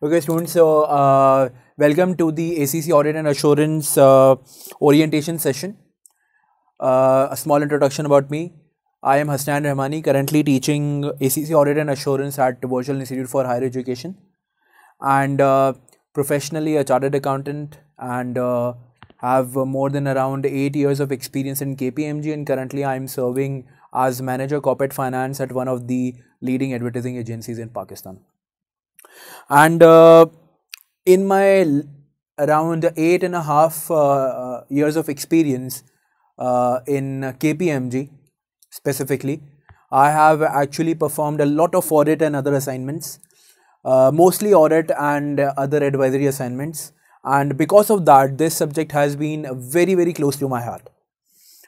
Okay, students, so uh, welcome to the ACC Audit and Assurance uh, Orientation session. Uh, a small introduction about me. I am Hasnan Rahmani, currently teaching ACC Audit and Assurance at Virtual Institute for Higher Education and uh, professionally a chartered accountant and uh, have more than around 8 years of experience in KPMG and currently I am serving as manager corporate finance at one of the leading advertising agencies in Pakistan and uh, in my around eight and a half uh, uh years of experience uh, in KPMG specifically, I have actually performed a lot of audit and other assignments, uh, mostly audit and other advisory assignments. And because of that, this subject has been very, very close to my heart.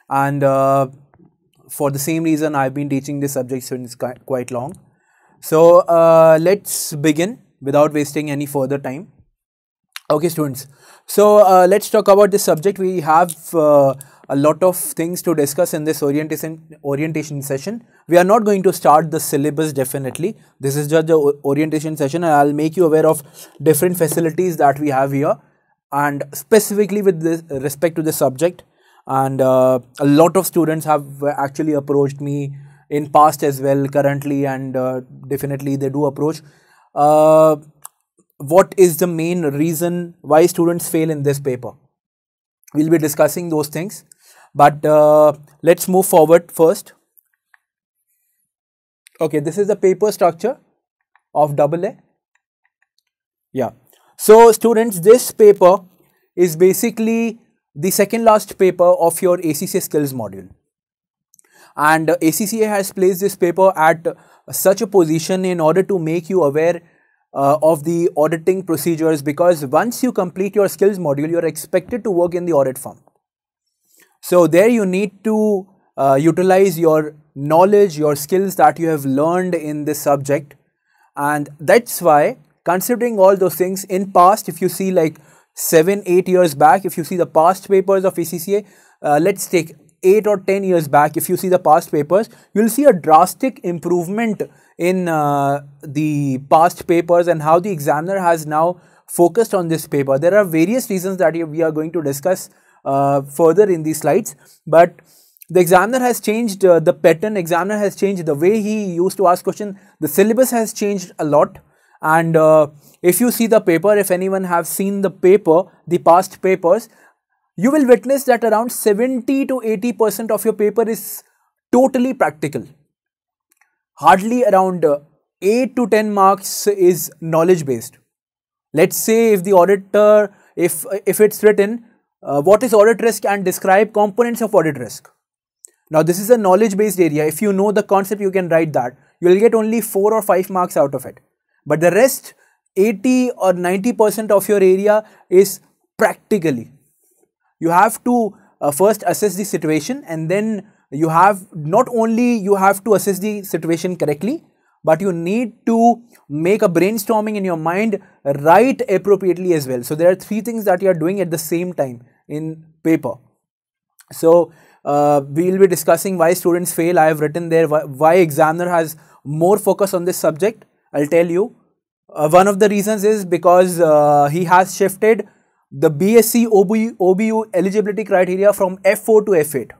And uh, for the same reason, I've been teaching this subject since quite long so uh, let's begin without wasting any further time. Okay students, so uh, let's talk about this subject. We have uh, a lot of things to discuss in this orientation, orientation session. We are not going to start the syllabus definitely. This is just the orientation session and I'll make you aware of different facilities that we have here and specifically with this, respect to this subject and uh, a lot of students have actually approached me in past as well currently and uh, definitely they do approach uh, what is the main reason why students fail in this paper we'll be discussing those things but uh, let's move forward first okay this is the paper structure of double a yeah so students this paper is basically the second last paper of your acc skills module and ACCA has placed this paper at such a position in order to make you aware uh, of the auditing procedures because once you complete your skills module, you are expected to work in the audit firm. So there you need to uh, utilize your knowledge, your skills that you have learned in this subject. And that's why considering all those things in past, if you see like seven, eight years back, if you see the past papers of ACCA, uh, let's take 8 or 10 years back, if you see the past papers, you'll see a drastic improvement in uh, the past papers and how the examiner has now focused on this paper. There are various reasons that we are going to discuss uh, further in these slides, but the examiner has changed uh, the pattern, examiner has changed the way he used to ask question, the syllabus has changed a lot and uh, if you see the paper, if anyone have seen the paper, the past papers, you will witness that around 70 to 80% of your paper is totally practical. Hardly around uh, 8 to 10 marks is knowledge based. Let's say if the auditor, if, if it's written, uh, what is audit risk and describe components of audit risk. Now this is a knowledge based area. If you know the concept, you can write that. You will get only 4 or 5 marks out of it. But the rest 80 or 90% of your area is practically you have to uh, first assess the situation and then you have not only you have to assess the situation correctly but you need to make a brainstorming in your mind write appropriately as well so there are three things that you are doing at the same time in paper so uh, we will be discussing why students fail i have written there why, examiner has more focus on this subject i'll tell you uh, one of the reasons is because uh, he has shifted the BSc OBU, OBU eligibility criteria from F4 to F8.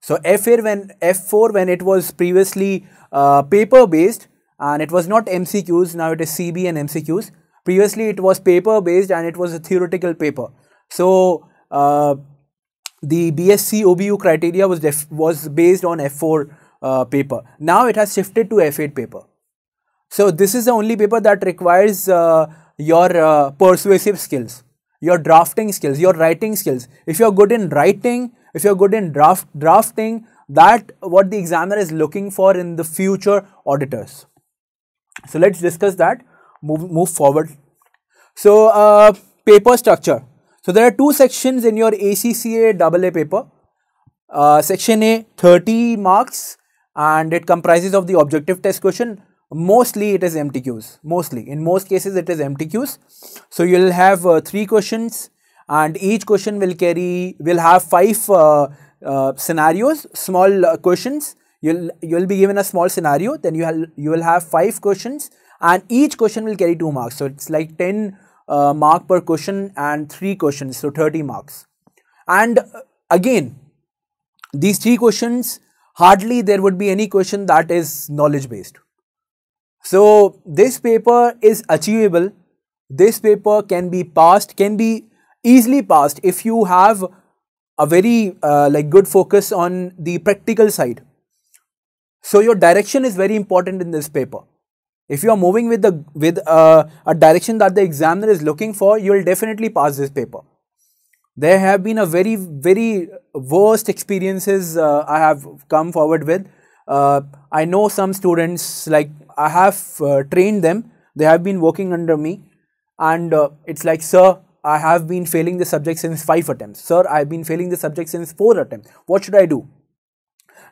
So F4 when F4 when it was previously uh, paper based and it was not MCQs now it is CB and MCQs. Previously it was paper based and it was a theoretical paper. So uh, the BSc OBU criteria was was based on F4 uh, paper. Now it has shifted to F8 paper. So this is the only paper that requires uh, your uh, persuasive skills your drafting skills, your writing skills. If you're good in writing, if you're good in draft drafting, that what the examiner is looking for in the future auditors. So let's discuss that. Move move forward. So uh, paper structure. So there are two sections in your ACCA AA paper. Uh, section A 30 marks and it comprises of the objective test question mostly it is MTQs mostly in most cases it is MTQs so you'll have uh, three questions and each question will carry will have five uh, uh, scenarios small uh, questions you'll you'll be given a small scenario then you have you will have five questions and each question will carry two marks so it's like 10 uh, mark per question and three questions so 30 marks and uh, again these three questions hardly there would be any question that is knowledge based so this paper is achievable. This paper can be passed, can be easily passed if you have a very uh, like good focus on the practical side. So your direction is very important in this paper. If you are moving with the with uh, a direction that the examiner is looking for, you will definitely pass this paper. There have been a very very worst experiences uh, I have come forward with. Uh, I know some students like I have uh, trained them. They have been working under me, and uh, it's like, sir, I have been failing the subject since five attempts. Sir, I have been failing the subject since four attempts. What should I do?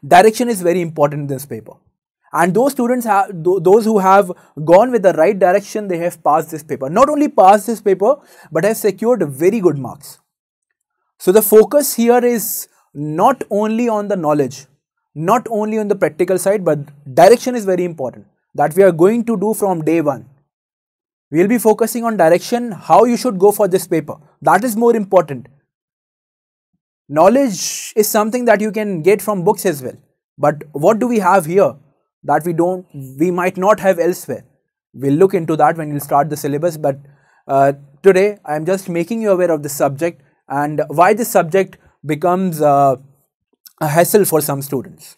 Direction is very important in this paper. And those students, have, th those who have gone with the right direction, they have passed this paper. Not only passed this paper, but have secured very good marks. So the focus here is not only on the knowledge, not only on the practical side, but direction is very important that we are going to do from day one. We will be focusing on direction, how you should go for this paper. That is more important. Knowledge is something that you can get from books as well. But what do we have here that we don't, we might not have elsewhere? We'll look into that when we start the syllabus. But uh, today, I am just making you aware of this subject and why this subject becomes uh, a hassle for some students.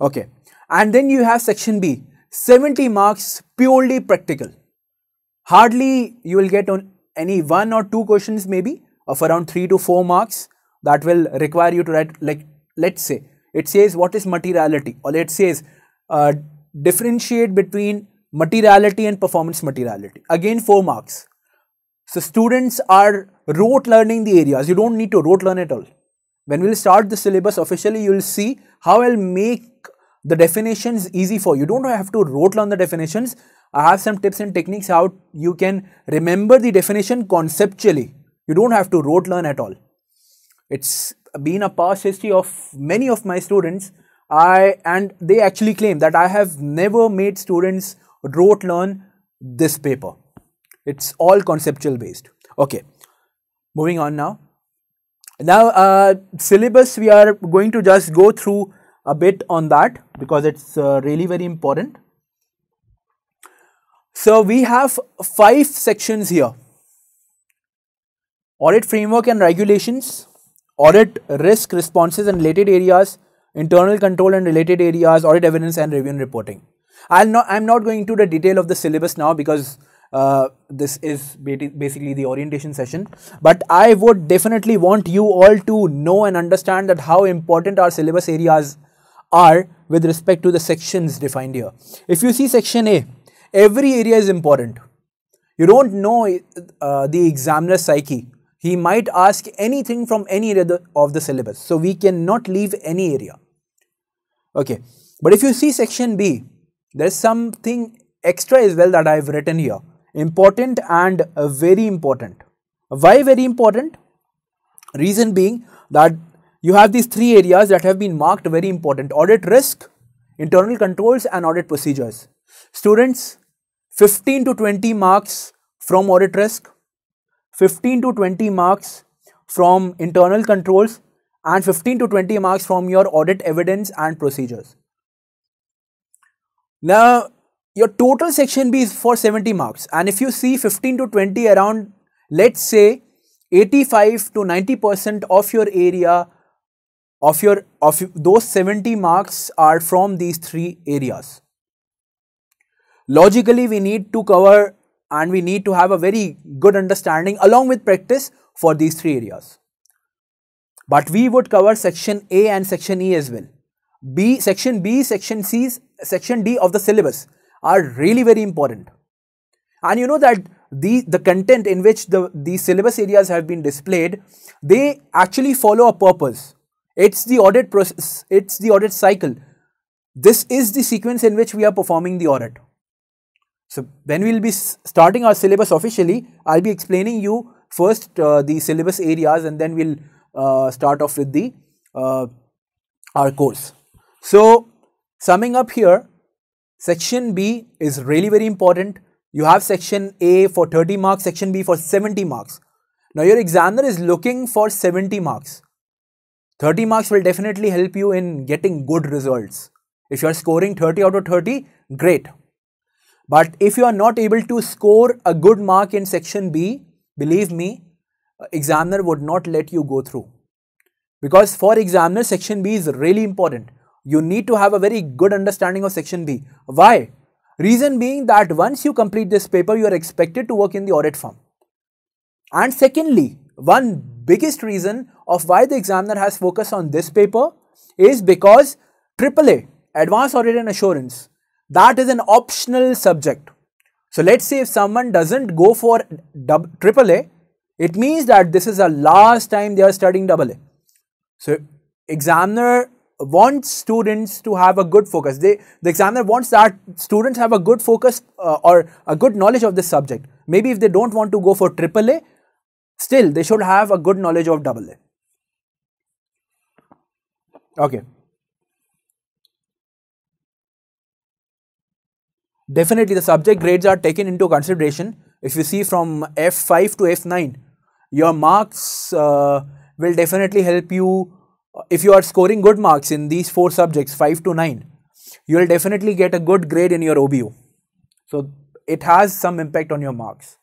Okay. And then you have section B, 70 marks purely practical. Hardly you will get on any one or two questions maybe of around 3 to 4 marks that will require you to write like let's say it says what is materiality or it says uh, differentiate between materiality and performance materiality again 4 marks. So students are rote learning the areas you don't need to rote learn at all. When we will start the syllabus officially you will see how I will make the definition is easy for you. don't have to rote learn the definitions i have some tips and techniques how you can remember the definition conceptually you don't have to rote learn at all it's been a past history of many of my students i and they actually claim that i have never made students rote learn this paper it's all conceptual based okay moving on now now uh, syllabus we are going to just go through a bit on that because it's uh, really very important. So we have five sections here. Audit framework and regulations, audit risk responses and related areas, internal control and related areas, audit evidence and review and reporting. I'll not, I'm not going into the detail of the syllabus now because uh, this is basically the orientation session but i would definitely want you all to know and understand that how important our syllabus areas are with respect to the sections defined here. If you see section A, every area is important. You don't know uh, the examiner's psyche. He might ask anything from any area of the syllabus. So, we cannot leave any area. Okay. But if you see section B, there is something extra as well that I have written here. Important and uh, very important. Why very important? Reason being that you have these three areas that have been marked very important audit risk, internal controls, and audit procedures. Students, 15 to 20 marks from audit risk, 15 to 20 marks from internal controls, and 15 to 20 marks from your audit evidence and procedures. Now, your total section B is for 70 marks, and if you see 15 to 20 around, let's say 85 to 90 percent of your area of your of those 70 marks are from these three areas logically we need to cover and we need to have a very good understanding along with practice for these three areas but we would cover section a and section e as well b section b section c section d of the syllabus are really very important and you know that the the content in which the the syllabus areas have been displayed they actually follow a purpose it's the audit process, it's the audit cycle. This is the sequence in which we are performing the audit. So, when we will be starting our syllabus officially, I will be explaining you first uh, the syllabus areas and then we will uh, start off with the uh, our course. So, summing up here, section B is really very important. You have section A for 30 marks, section B for 70 marks. Now, your examiner is looking for 70 marks. 30 marks will definitely help you in getting good results. If you are scoring 30 out of 30, great. But if you are not able to score a good mark in section B, believe me, examiner would not let you go through. Because for examiner, section B is really important. You need to have a very good understanding of section B. Why? Reason being that once you complete this paper, you are expected to work in the audit firm. And secondly, one biggest reason of why the examiner has focused on this paper is because AAA, Advanced Audit and Assurance, that is an optional subject. So let's say if someone doesn't go for AAA, it means that this is the last time they are studying AA. So examiner wants students to have a good focus. They, the examiner wants that students have a good focus uh, or a good knowledge of this subject. Maybe if they don't want to go for AAA, Still, they should have a good knowledge of double A. Okay. Definitely, the subject grades are taken into consideration. If you see from F5 to F9, your marks uh, will definitely help you. If you are scoring good marks in these four subjects, 5 to 9, you will definitely get a good grade in your OBU. So, it has some impact on your marks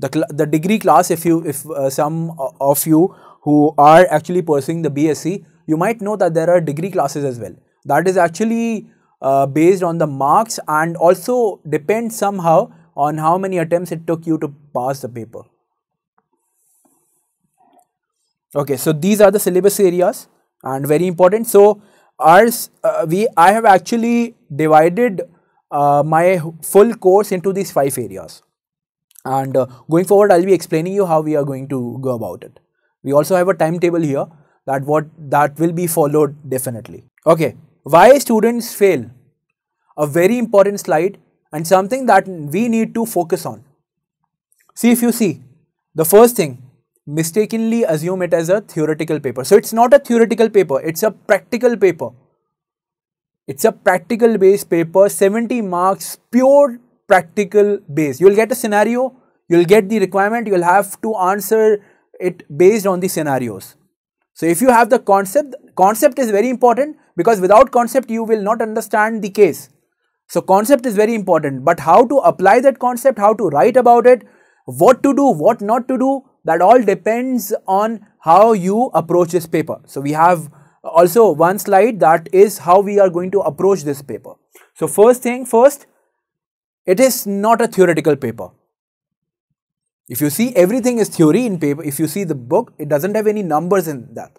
the, the degree class if you if uh, some uh, of you who are actually pursuing the BSc you might know that there are degree classes as well that is actually uh, based on the marks and also depends somehow on how many attempts it took you to pass the paper okay so these are the syllabus areas and very important so ours uh, we I have actually divided uh, my full course into these five areas and uh, going forward I'll be explaining you how we are going to go about it. We also have a timetable here that what that will be followed definitely. Okay, why students fail? A very important slide and something that we need to focus on. See if you see, the first thing, mistakenly assume it as a theoretical paper. So it's not a theoretical paper, it's a practical paper. It's a practical based paper, 70 marks, pure practical base. You'll get a scenario, you'll get the requirement, you'll have to answer it based on the scenarios. So if you have the concept, concept is very important because without concept you will not understand the case. So concept is very important, but how to apply that concept, how to write about it, what to do, what not to do, that all depends on how you approach this paper. So we have also one slide that is how we are going to approach this paper. So first thing first, it is not a theoretical paper. If you see everything is theory in paper, if you see the book, it doesn't have any numbers in that.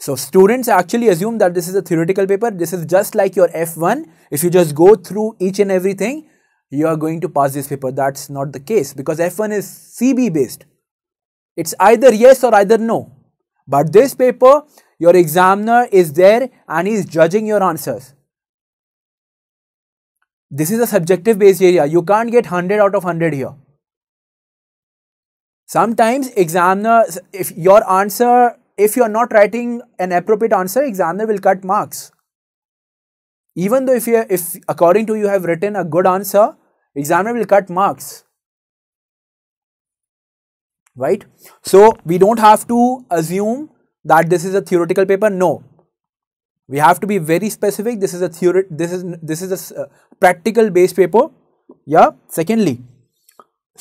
So students actually assume that this is a theoretical paper. This is just like your F1. If you just go through each and everything, you are going to pass this paper. That's not the case because F1 is CB based. It's either yes or either no. But this paper, your examiner is there and he is judging your answers. This is a subjective base area. You can't get 100 out of 100 here. Sometimes examiner, if your answer, if you are not writing an appropriate answer, examiner will cut marks. Even though if you, if according to you have written a good answer, examiner will cut marks right so we don't have to assume that this is a theoretical paper no we have to be very specific this is a theory this is this is a uh, practical based paper yeah secondly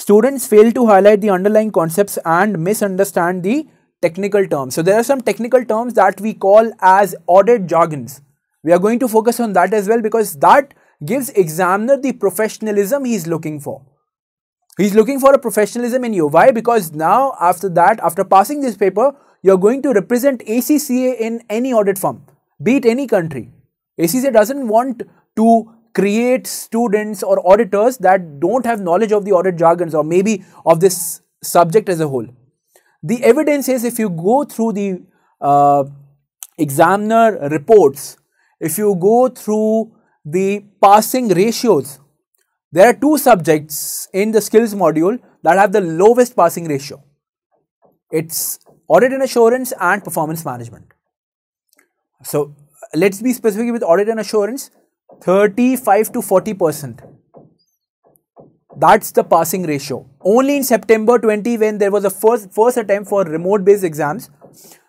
students fail to highlight the underlying concepts and misunderstand the technical terms so there are some technical terms that we call as audit jargons we are going to focus on that as well because that gives examiner the professionalism he is looking for he's looking for a professionalism in you why because now after that after passing this paper you're going to represent acca in any audit firm beat any country. ACCA doesn't want to create students or auditors that don't have knowledge of the audit jargons or maybe of this subject as a whole. The evidence is if you go through the uh, examiner reports, if you go through the passing ratios, there are two subjects in the skills module that have the lowest passing ratio. It's audit and assurance and performance management. So, let's be specific with audit and assurance 35 to 40 percent. That's the passing ratio. Only in September 20, when there was a first, first attempt for remote based exams,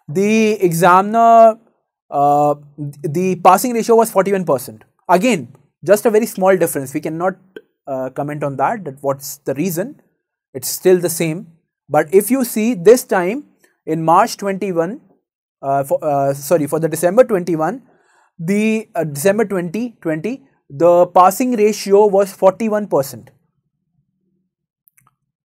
the examiner, uh, the passing ratio was 41 percent. Again, just a very small difference. We cannot uh, comment on that, that what's the reason. It's still the same. But if you see this time in March 21, uh, for, uh, sorry, for the December 21, the uh, December 2020, the passing ratio was 41%.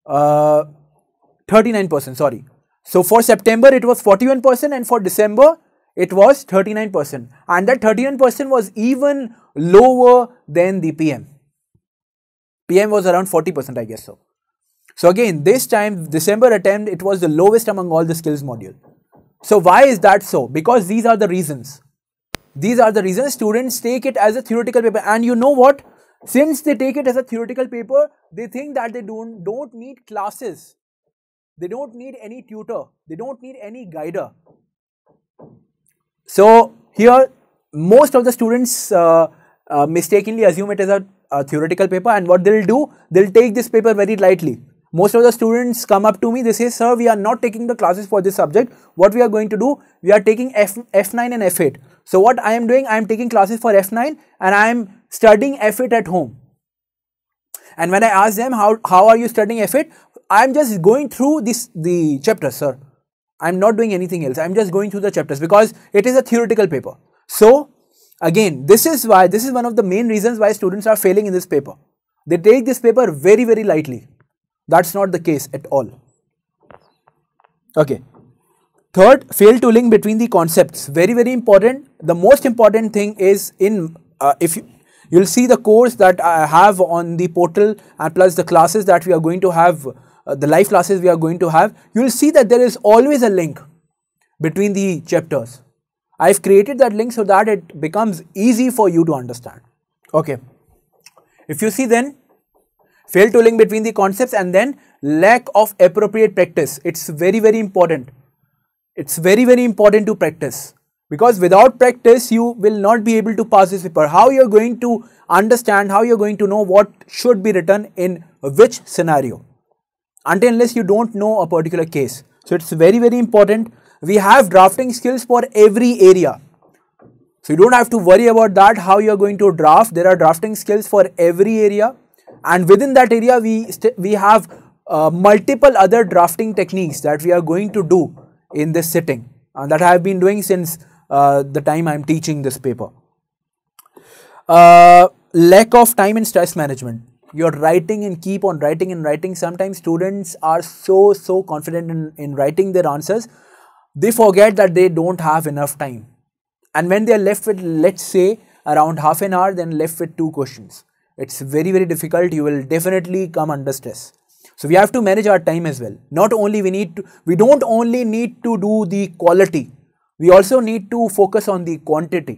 39% sorry. So for September it was 41% and for December it was 39% and that 39% was even lower than the PM. PM was around 40% I guess so. So again this time December attempt it was the lowest among all the skills module. So why is that so? Because these are the reasons. These are the reasons students take it as a theoretical paper. And you know what? Since they take it as a theoretical paper, they think that they don't, don't need classes. They don't need any tutor. They don't need any guider. So here, most of the students uh, uh, mistakenly assume it as a, a theoretical paper and what they'll do, they'll take this paper very lightly most of the students come up to me they say sir we are not taking the classes for this subject what we are going to do we are taking F, f9 and f8 so what i am doing i am taking classes for f9 and i am studying f8 at home and when i ask them how how are you studying f8 i am just going through this the chapters sir i am not doing anything else i am just going through the chapters because it is a theoretical paper so again this is why this is one of the main reasons why students are failing in this paper they take this paper very very lightly that is not the case at all. Okay. Third, fail to link between the concepts. Very, very important. The most important thing is in, uh, if you, you'll see the course that I have on the portal and plus the classes that we are going to have, uh, the live classes we are going to have, you'll see that there is always a link between the chapters. I've created that link so that it becomes easy for you to understand. Okay. If you see then, fail to link between the concepts and then lack of appropriate practice it's very very important it's very very important to practice because without practice you will not be able to pass this paper how you're going to understand how you're going to know what should be written in which scenario until unless you don't know a particular case so it's very very important we have drafting skills for every area so you don't have to worry about that how you're going to draft there are drafting skills for every area and within that area we we have uh, multiple other drafting techniques that we are going to do in this sitting and uh, that I have been doing since uh, the time I am teaching this paper. Uh, lack of time and stress management. You are writing and keep on writing and writing. Sometimes students are so, so confident in, in writing their answers, they forget that they don't have enough time. And when they are left with, let's say, around half an hour, then left with two questions it's very very difficult you will definitely come under stress so we have to manage our time as well not only we need to we don't only need to do the quality we also need to focus on the quantity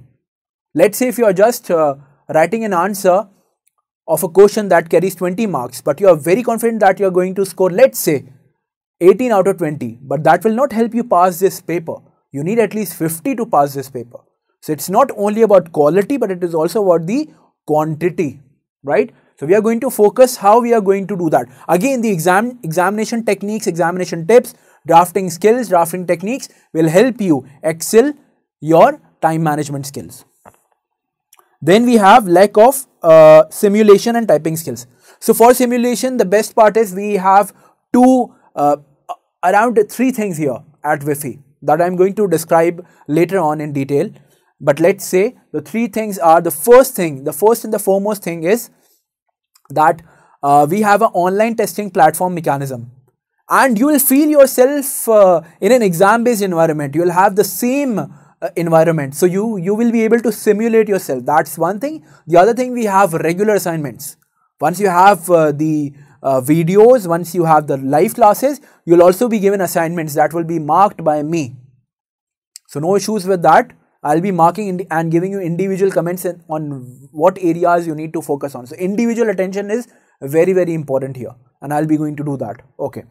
let's say if you are just uh, writing an answer of a question that carries 20 marks but you are very confident that you are going to score let's say 18 out of 20 but that will not help you pass this paper you need at least 50 to pass this paper so it's not only about quality but it is also about the quantity right? So we are going to focus how we are going to do that. Again, the exam examination techniques, examination tips, drafting skills, drafting techniques will help you excel your time management skills. Then we have lack of uh, simulation and typing skills. So for simulation, the best part is we have two, uh, around three things here at WIFI that I am going to describe later on in detail. But let's say the three things are the first thing, the first and the foremost thing is that uh, we have an online testing platform mechanism. And you will feel yourself uh, in an exam based environment. You will have the same uh, environment. So you, you will be able to simulate yourself. That's one thing. The other thing, we have regular assignments. Once you have uh, the uh, videos, once you have the live classes, you'll also be given assignments that will be marked by me. So no issues with that. I'll be marking and giving you individual comments on what areas you need to focus on. So individual attention is very, very important here and I'll be going to do that. Okay.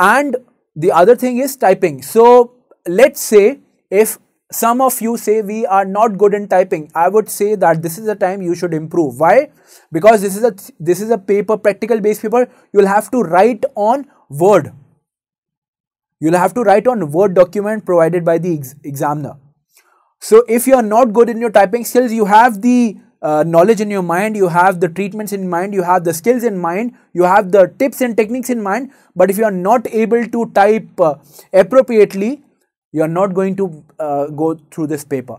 And the other thing is typing. So let's say if some of you say we are not good in typing, I would say that this is the time you should improve. Why? Because this is a, this is a paper, practical based paper. You'll have to write on Word. You'll have to write on Word document provided by the ex examiner. So if you are not good in your typing skills, you have the uh, knowledge in your mind, you have the treatments in mind, you have the skills in mind, you have the tips and techniques in mind. But if you are not able to type uh, appropriately, you are not going to uh, go through this paper.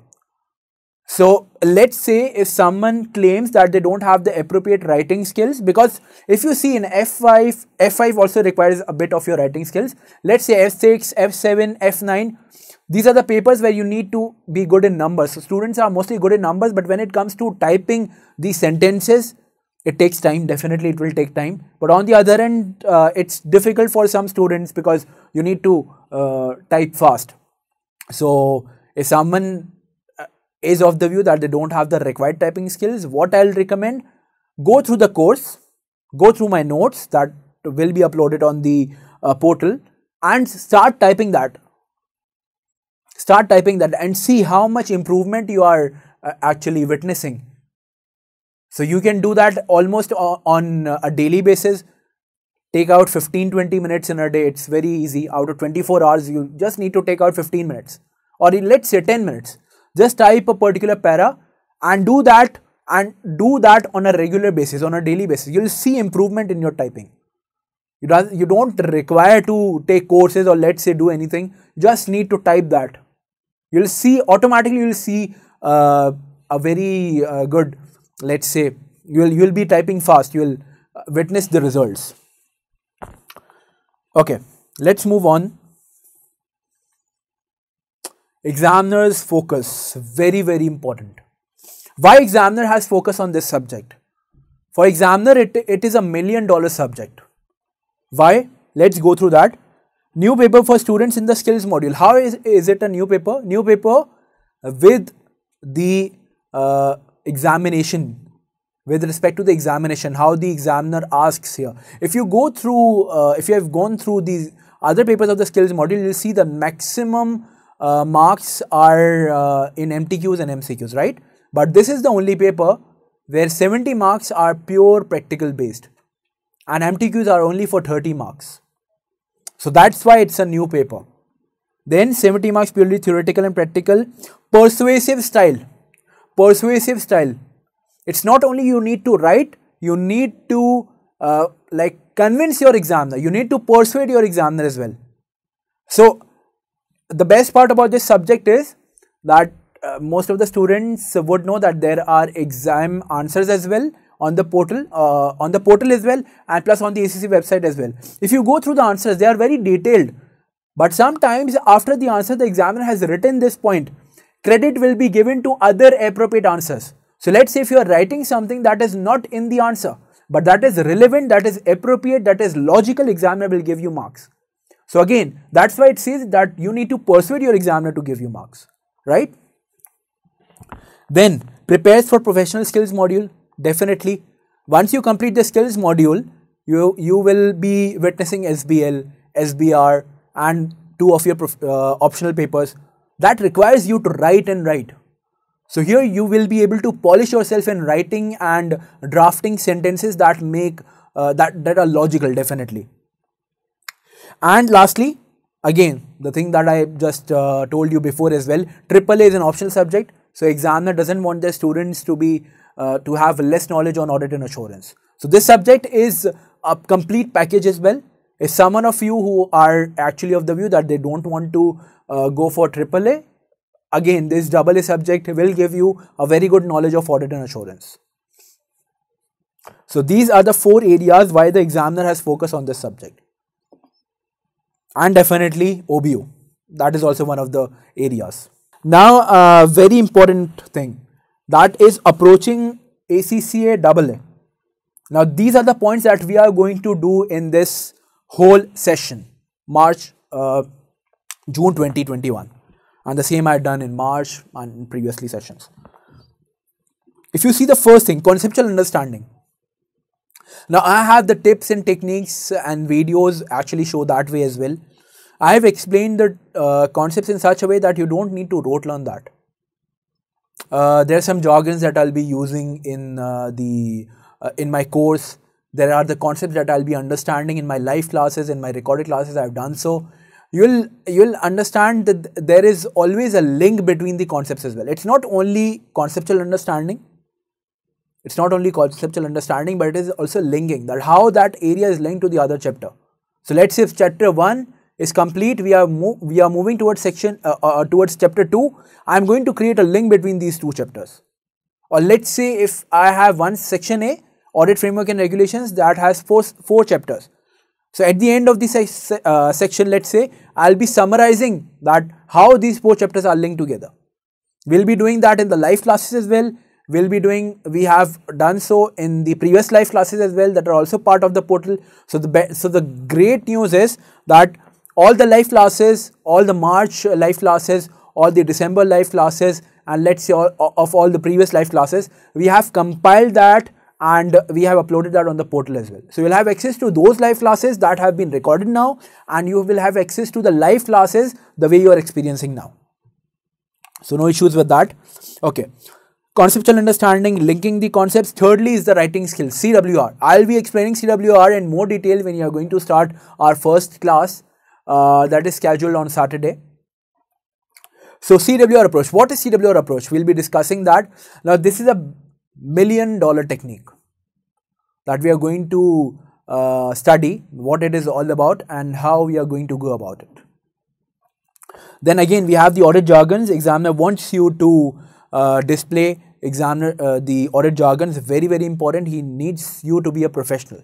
So let's say if someone claims that they don't have the appropriate writing skills, because if you see in F5, F5 also requires a bit of your writing skills. Let's say F6, F7, F9, these are the papers where you need to be good in numbers. So students are mostly good in numbers, but when it comes to typing these sentences, it takes time. Definitely, it will take time. But on the other end, uh, it's difficult for some students because you need to uh, type fast. So if someone uh, is of the view that they don't have the required typing skills, what I'll recommend go through the course, go through my notes that will be uploaded on the uh, portal and start typing that start typing that and see how much improvement you are uh, actually witnessing so you can do that almost on uh, a daily basis take out 15 20 minutes in a day it's very easy out of 24 hours you just need to take out 15 minutes or let's say 10 minutes just type a particular para and do that and do that on a regular basis on a daily basis you'll see improvement in your typing you don't, you don't require to take courses or let's say do anything just need to type that you will see automatically you will see uh, a very uh, good let's say you will you will be typing fast you will uh, witness the results okay let's move on examiner's focus very very important why examiner has focus on this subject for examiner it, it is a million dollar subject why let's go through that New paper for students in the skills module. How is, is it a new paper? New paper with the uh, examination with respect to the examination how the examiner asks here if you go through uh, if you have gone through these other papers of the skills module you'll see the maximum uh, marks are uh, in mtqs and mcqs right but this is the only paper where 70 marks are pure practical based and mtqs are only for 30 marks so that's why it's a new paper. Then 70 marks purely theoretical and practical. Persuasive style. Persuasive style. It's not only you need to write, you need to uh, like convince your examiner. You need to persuade your examiner as well. So the best part about this subject is that uh, most of the students would know that there are exam answers as well on the portal uh, on the portal as well and plus on the ACC website as well. If you go through the answers, they are very detailed. But sometimes after the answer, the examiner has written this point. Credit will be given to other appropriate answers. So let's say if you are writing something that is not in the answer, but that is relevant, that is appropriate, that is logical, examiner will give you marks. So again, that's why it says that you need to persuade your examiner to give you marks, right? Then prepares for professional skills module definitely once you complete the skills module, you, you will be witnessing SBL, SBR and two of your uh, optional papers that requires you to write and write. So here you will be able to polish yourself in writing and drafting sentences that make uh, that, that are logical definitely. And lastly, again the thing that I just uh, told you before as well, AAA is an optional subject. So examiner doesn't want their students to be uh, to have less knowledge on audit and assurance. So this subject is a complete package as well. If someone of you who are actually of the view that they don't want to uh, go for AAA, again this double A subject will give you a very good knowledge of audit and assurance. So these are the four areas why the examiner has focused on this subject. And definitely OBU, that is also one of the areas. Now a uh, very important thing, that is approaching ACCA AA. Now, these are the points that we are going to do in this whole session, March, uh, June 2021. And the same I had done in March and previously sessions. If you see the first thing, conceptual understanding. Now, I have the tips and techniques and videos actually show that way as well. I have explained the uh, concepts in such a way that you don't need to rote learn that uh, there are some jargons that I'll be using in uh, the uh, in my course. There are the concepts that I'll be understanding in my live classes and my recorded classes. I've done so. You'll you'll understand that there is always a link between the concepts as well. It's not only conceptual understanding. It's not only conceptual understanding, but it is also linking that how that area is linked to the other chapter. So let's say if chapter one is complete. We are we are moving towards section uh, uh, uh, towards chapter 2. I am going to create a link between these two chapters. Or let's say if I have one section A audit framework and regulations that has four four chapters. So at the end of this uh, section let's say I'll be summarizing that how these four chapters are linked together. We'll be doing that in the live classes as well. We'll be doing, we have done so in the previous live classes as well that are also part of the portal. So the, so the great news is that all the live classes, all the March live classes, all the December live classes and let's say all, of all the previous live classes, we have compiled that and we have uploaded that on the portal as well. So you'll have access to those live classes that have been recorded now and you will have access to the live classes the way you are experiencing now. So no issues with that. Okay. Conceptual understanding, linking the concepts. Thirdly is the writing skill, CWR. I'll be explaining CWR in more detail when you are going to start our first class uh, that is scheduled on Saturday. So CWR approach, what is CWR approach? We'll be discussing that. Now this is a million dollar technique that we are going to uh, study what it is all about and how we are going to go about it. Then again we have the audit jargons, examiner wants you to uh, display examiner uh, the audit jargons very very important he needs you to be a professional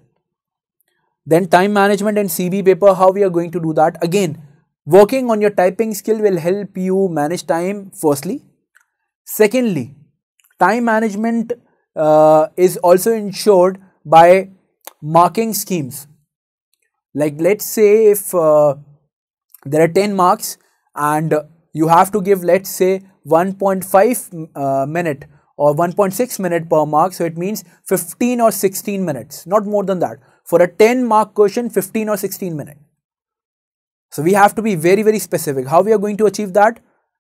then time management and CV paper, how we are going to do that. Again, working on your typing skill will help you manage time firstly. Secondly, time management uh, is also ensured by marking schemes. Like let's say if uh, there are 10 marks and you have to give let's say 1.5 uh, minute or 1.6 minute per mark. So it means 15 or 16 minutes, not more than that for a 10 mark question 15 or 16 minute. So we have to be very very specific. How we are going to achieve that?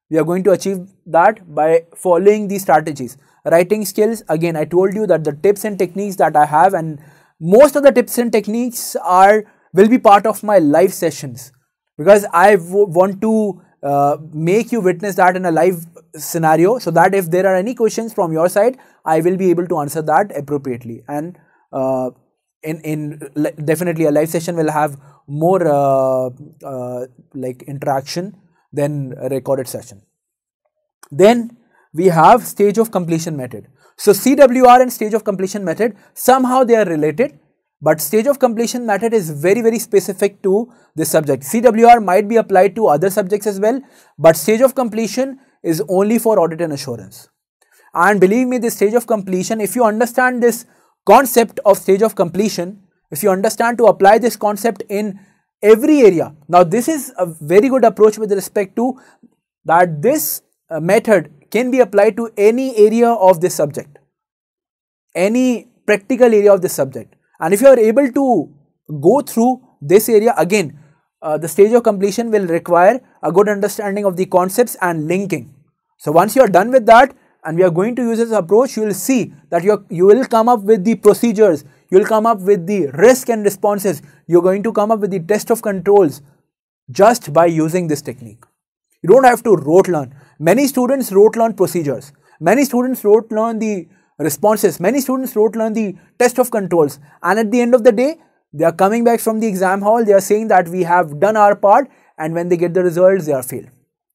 We are going to achieve that by following these strategies. Writing skills again I told you that the tips and techniques that I have and most of the tips and techniques are will be part of my live sessions because I want to uh, make you witness that in a live scenario so that if there are any questions from your side I will be able to answer that appropriately and uh, in in definitely a live session will have more uh, uh, like interaction than a recorded session then we have stage of completion method so cwr and stage of completion method somehow they are related but stage of completion method is very very specific to this subject cwr might be applied to other subjects as well but stage of completion is only for audit and assurance and believe me this stage of completion if you understand this concept of stage of completion, if you understand to apply this concept in every area. Now, this is a very good approach with respect to that this uh, method can be applied to any area of this subject, any practical area of this subject. And if you are able to go through this area again, uh, the stage of completion will require a good understanding of the concepts and linking. So, once you are done with that, and we are going to use this approach, you will see that you, you will come up with the procedures, you will come up with the risk and responses, you are going to come up with the test of controls just by using this technique. You don't have to rote learn. Many students rote learn procedures. Many students rote learn the responses. Many students rote learn the test of controls. And at the end of the day, they are coming back from the exam hall. They are saying that we have done our part. And when they get the results, they are failed.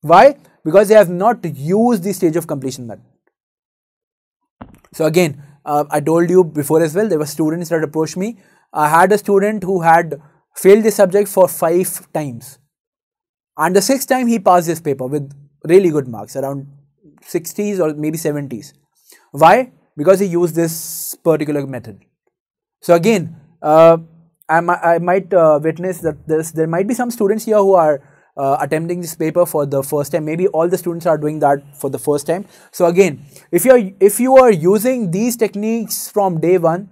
Why? Because they have not used the stage of completion method. So again, uh, I told you before as well, there were students that approached me. I had a student who had failed the subject for five times. And the sixth time he passed this paper with really good marks, around 60s or maybe 70s. Why? Because he used this particular method. So again, uh, I, I, might uh, witness that there might be some students here who are uh, attempting this paper for the first time maybe all the students are doing that for the first time so again if you are if you are using these techniques from day one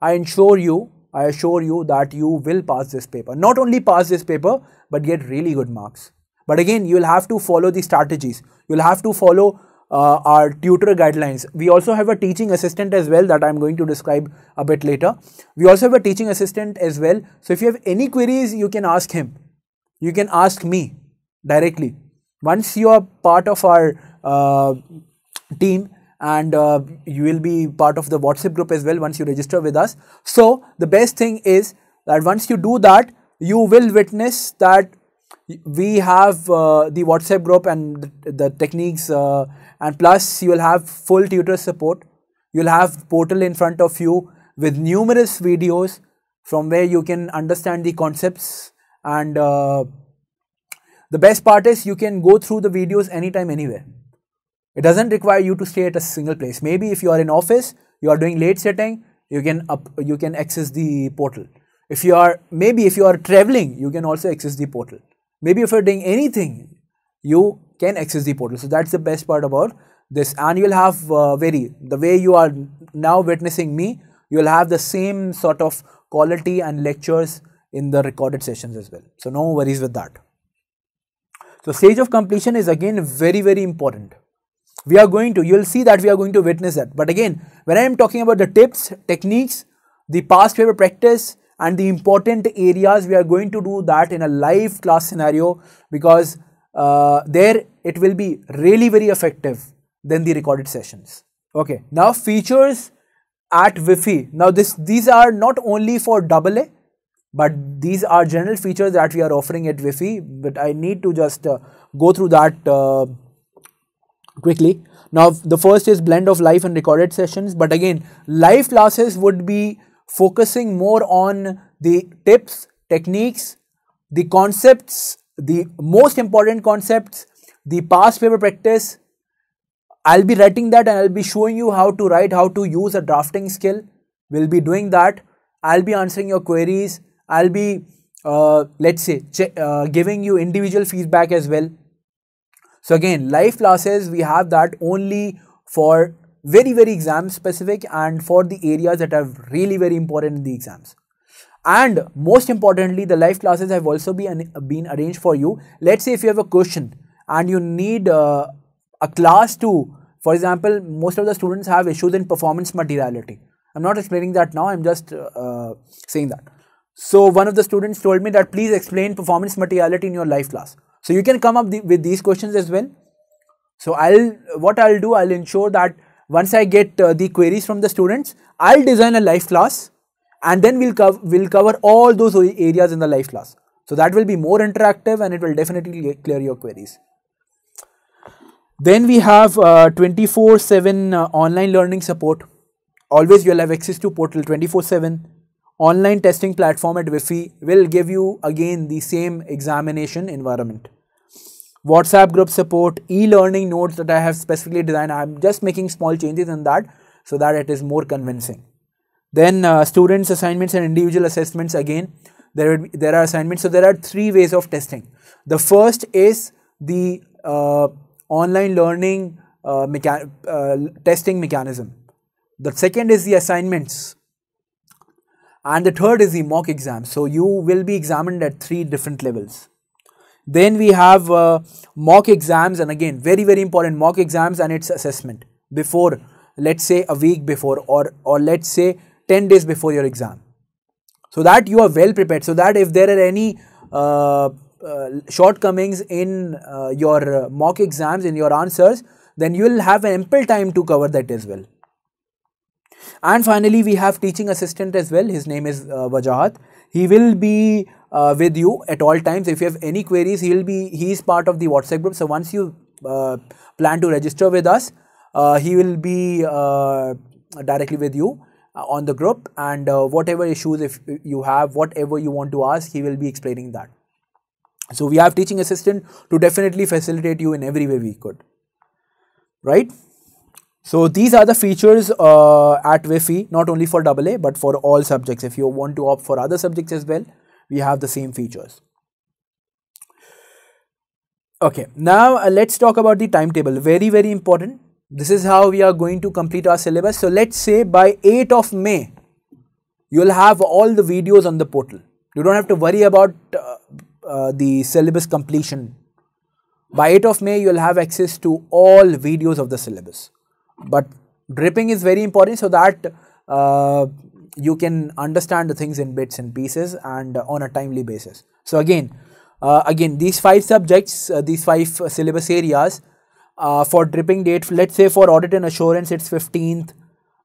i assure you i assure you that you will pass this paper not only pass this paper but get really good marks but again you will have to follow the strategies you will have to follow uh, our tutor guidelines. We also have a teaching assistant as well that I'm going to describe a bit later. We also have a teaching assistant as well. So if you have any queries, you can ask him you can ask me directly. Once you are part of our uh, team and uh, you will be part of the WhatsApp group as well once you register with us. So the best thing is that once you do that, you will witness that we have uh, the WhatsApp group and the, the techniques uh, and plus you will have full tutor support. You'll have portal in front of you with numerous videos from where you can understand the concepts and uh, the best part is you can go through the videos anytime anywhere it doesn't require you to stay at a single place maybe if you are in office you are doing late setting you can up, you can access the portal if you are maybe if you are traveling you can also access the portal maybe if you're doing anything you can access the portal so that's the best part about this and you'll have uh, very the way you are now witnessing me you'll have the same sort of quality and lectures in the recorded sessions as well. So no worries with that. So stage of completion is again very very important. We are going to, you will see that we are going to witness that. But again, when I am talking about the tips, techniques, the past paper practice and the important areas, we are going to do that in a live class scenario because uh, there it will be really very effective than the recorded sessions. Okay, now features at Wifi. Now this these are not only for double A but these are general features that we are offering at WiFi. but I need to just uh, go through that uh, quickly. Now the first is blend of live and recorded sessions but again live classes would be focusing more on the tips, techniques, the concepts, the most important concepts, the past paper practice. I'll be writing that and I'll be showing you how to write, how to use a drafting skill. We'll be doing that. I'll be answering your queries I'll be, uh, let's say, uh, giving you individual feedback as well. So again, live classes, we have that only for very, very exam specific and for the areas that are really very important in the exams. And most importantly, the live classes have also been, been arranged for you. Let's say if you have a question and you need uh, a class to, for example, most of the students have issues in performance materiality. I'm not explaining that now, I'm just uh, saying that. So one of the students told me that please explain performance materiality in your life class. So you can come up the, with these questions as well. So I'll what I'll do I'll ensure that once I get uh, the queries from the students I'll design a life class and then we'll cov we'll cover all those areas in the life class. So that will be more interactive and it will definitely clear your queries. Then we have 24-7 uh, uh, online learning support. Always you'll have access to portal 24-7 online testing platform at Wifi will give you again the same examination environment. WhatsApp group support, e-learning notes that I have specifically designed. I'm just making small changes in that so that it is more convincing. Then uh, students assignments and individual assessments again. There, there are assignments. So there are three ways of testing. The first is the uh, online learning uh, mecha uh, testing mechanism. The second is the assignments and the third is the mock exam so you will be examined at three different levels then we have uh, mock exams and again very very important mock exams and its assessment before let's say a week before or or let's say 10 days before your exam so that you are well prepared so that if there are any uh, uh, shortcomings in uh, your mock exams in your answers then you will have ample time to cover that as well and finally, we have teaching assistant as well. His name is uh, He will be uh, with you at all times. If you have any queries, he will be, he is part of the WhatsApp group. So once you uh, plan to register with us, uh, he will be uh, directly with you uh, on the group and whatever issues if you have, whatever you want to ask, he will be explaining that. So we have teaching assistant to definitely facilitate you in every way we could, right? So these are the features uh, at WIFI, not only for AA but for all subjects. If you want to opt for other subjects as well, we have the same features. Okay, now uh, let's talk about the timetable. Very, very important. This is how we are going to complete our syllabus. So let's say by 8 of May, you'll have all the videos on the portal. You don't have to worry about uh, uh, the syllabus completion. By 8 of May, you'll have access to all videos of the syllabus but dripping is very important so that uh, you can understand the things in bits and pieces and uh, on a timely basis. So again, uh, again these five subjects, uh, these five syllabus areas uh, for dripping date, let's say for audit and assurance it's 15th,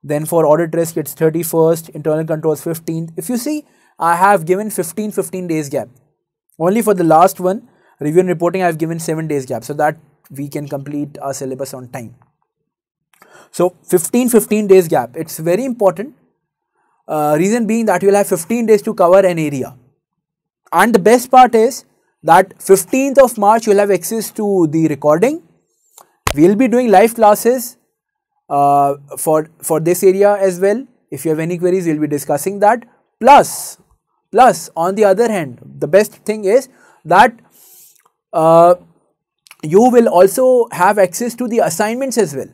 then for audit risk it's 31st, internal controls 15th. If you see, I have given 15, 15 days gap. Only for the last one, review and reporting I have given 7 days gap so that we can complete our syllabus on time. So 15, 15 days gap, it's very important. Uh, reason being that you will have 15 days to cover an area. And the best part is that 15th of March you will have access to the recording. We will be doing live classes uh, for, for this area as well. If you have any queries, we will be discussing that. Plus, plus on the other hand, the best thing is that uh, you will also have access to the assignments as well.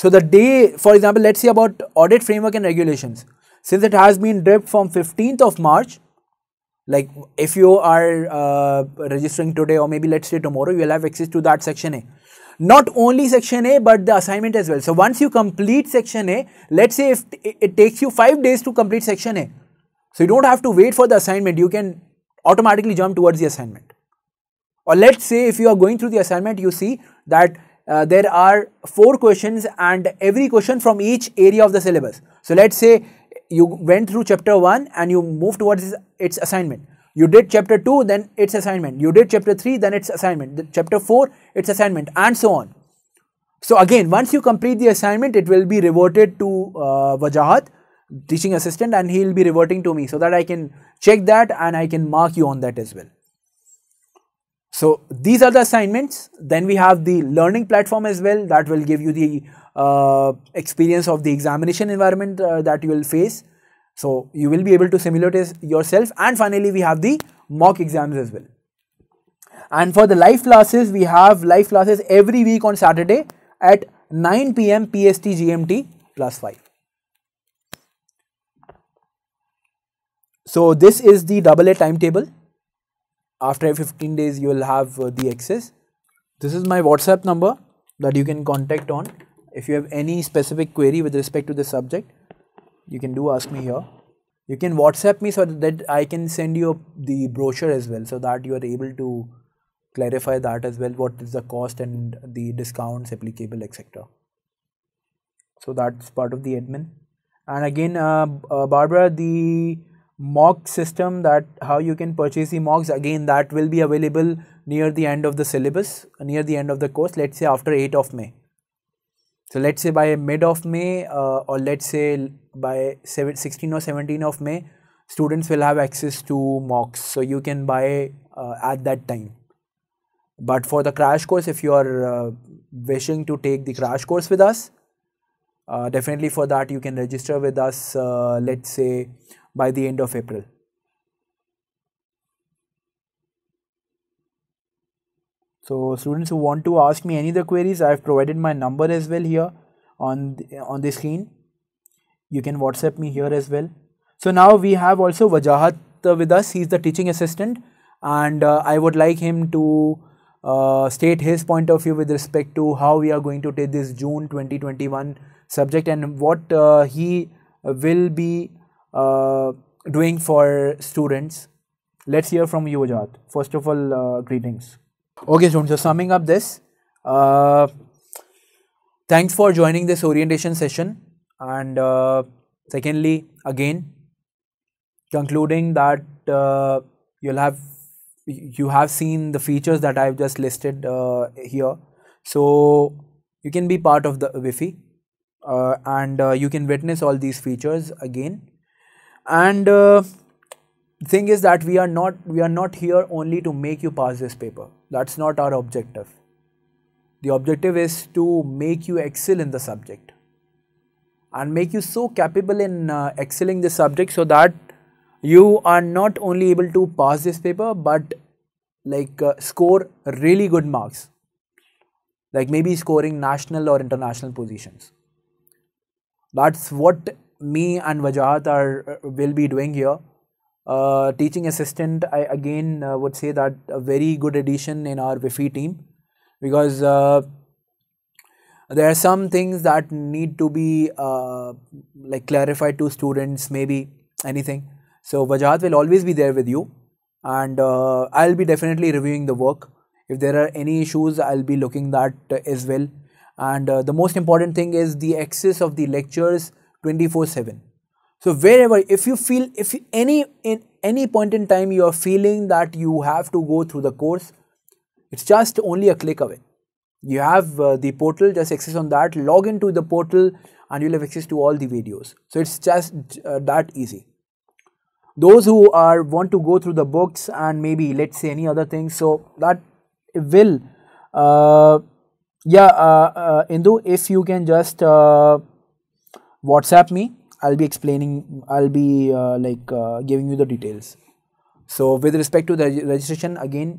So the day, for example, let's say about audit framework and regulations. Since it has been dripped from 15th of March, like if you are uh, registering today or maybe let's say tomorrow, you'll have access to that section A. Not only section A, but the assignment as well. So once you complete section A, let's say if it takes you five days to complete section A. So you don't have to wait for the assignment. You can automatically jump towards the assignment. Or let's say if you are going through the assignment, you see that uh, there are four questions and every question from each area of the syllabus. So let's say you went through chapter 1 and you move towards its assignment. You did chapter 2, then its assignment. You did chapter 3, then its assignment. The chapter 4, its assignment and so on. So again, once you complete the assignment, it will be reverted to uh, Vajahat, teaching assistant and he will be reverting to me so that I can check that and I can mark you on that as well. So these are the assignments. Then we have the learning platform as well that will give you the uh, experience of the examination environment uh, that you will face. So you will be able to simulate yourself. And finally, we have the mock exams as well. And for the live classes, we have live classes every week on Saturday at 9 pm PST GMT plus 5. So this is the double A timetable after 15 days you will have uh, the excess this is my whatsapp number that you can contact on if you have any specific query with respect to the subject you can do ask me here you can whatsapp me so that i can send you the brochure as well so that you are able to clarify that as well what is the cost and the discounts applicable etc so that's part of the admin and again uh, uh, barbara the mock system that how you can purchase the mocks again that will be available near the end of the syllabus near the end of the course let's say after 8 of may so let's say by mid of may uh, or let's say by 7, 16 or 17 of may students will have access to mocks so you can buy uh, at that time but for the crash course if you are uh, wishing to take the crash course with us uh, definitely for that you can register with us uh, let's say by the end of April. So students who want to ask me any other queries, I have provided my number as well here on the, on the screen. You can WhatsApp me here as well. So now we have also Wajahat with us. He's the teaching assistant, and uh, I would like him to uh, state his point of view with respect to how we are going to take this June 2021 subject and what uh, he will be uh, doing for students. Let's hear from you, Ajat. First of all, uh, greetings. Okay, so, so summing up this, uh, thanks for joining this orientation session. And uh, secondly, again, concluding that uh, you'll have you have seen the features that I've just listed here. So you can be part of the Wi-Fi. Uh, and uh, you can witness all these features again and uh, thing is that we are not we are not here only to make you pass this paper that's not our objective the objective is to make you excel in the subject and make you so capable in uh, excelling the subject so that you are not only able to pass this paper but like uh, score really good marks like maybe scoring national or international positions that's what me and Wajahat are uh, will be doing here. Uh, teaching assistant, I again uh, would say that a very good addition in our WIFI team because uh, there are some things that need to be uh, like clarified to students, maybe anything. So Wajahat will always be there with you, and uh, I'll be definitely reviewing the work. If there are any issues, I'll be looking that as well. And the most important thing is the access of the lectures 24 7 so wherever if you feel if you, any in any point in time you are feeling that you have to go through the course it's just only a click away you have uh, the portal just access on that log into the portal and you'll have access to all the videos so it's just uh, that easy those who are want to go through the books and maybe let's say any other things so that will uh, yeah uh, uh, Indu if you can just uh, whatsapp me i'll be explaining i'll be uh, like uh, giving you the details so with respect to the reg registration again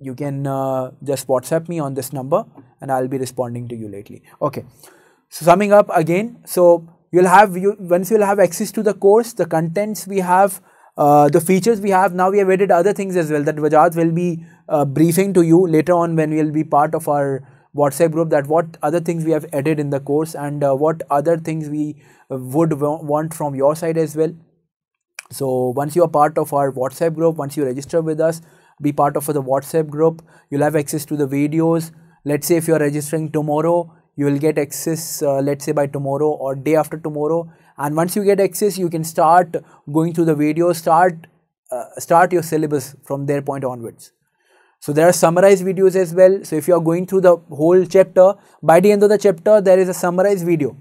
you can uh, just whatsapp me on this number and i'll be responding to you lately okay so summing up again so you'll have you once you'll have access to the course the contents we have uh, the features we have now we have added other things as well that Vajaz will be uh, briefing to you later on when we'll be part of our WhatsApp group that what other things we have added in the course and uh, what other things we would want from your side as well. So once you are part of our WhatsApp group, once you register with us, be part of the WhatsApp group, you'll have access to the videos. Let's say if you're registering tomorrow, you will get access uh, let's say by tomorrow or day after tomorrow. And once you get access, you can start going through the videos, start, uh, start your syllabus from their point onwards. So there are summarized videos as well. So if you are going through the whole chapter, by the end of the chapter, there is a summarized video.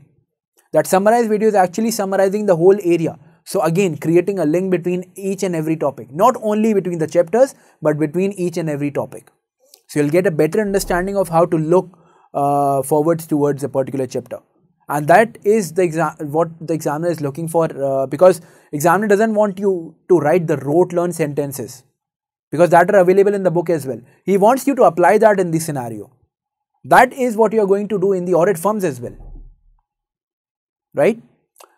That summarized video is actually summarizing the whole area. So again, creating a link between each and every topic, not only between the chapters, but between each and every topic. So you'll get a better understanding of how to look uh, forwards towards a particular chapter. And that is the what the examiner is looking for uh, because examiner doesn't want you to write the rote learn sentences because that are available in the book as well. He wants you to apply that in this scenario. That is what you are going to do in the audit firms as well. Right?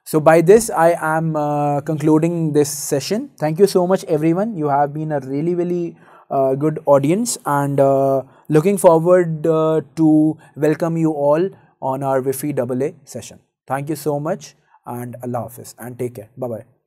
So, by this, I am uh, concluding this session. Thank you so much, everyone. You have been a really, really uh, good audience and uh, looking forward uh, to welcome you all on our WIFI AA session. Thank you so much and Allah Hafiz and take care. Bye-bye.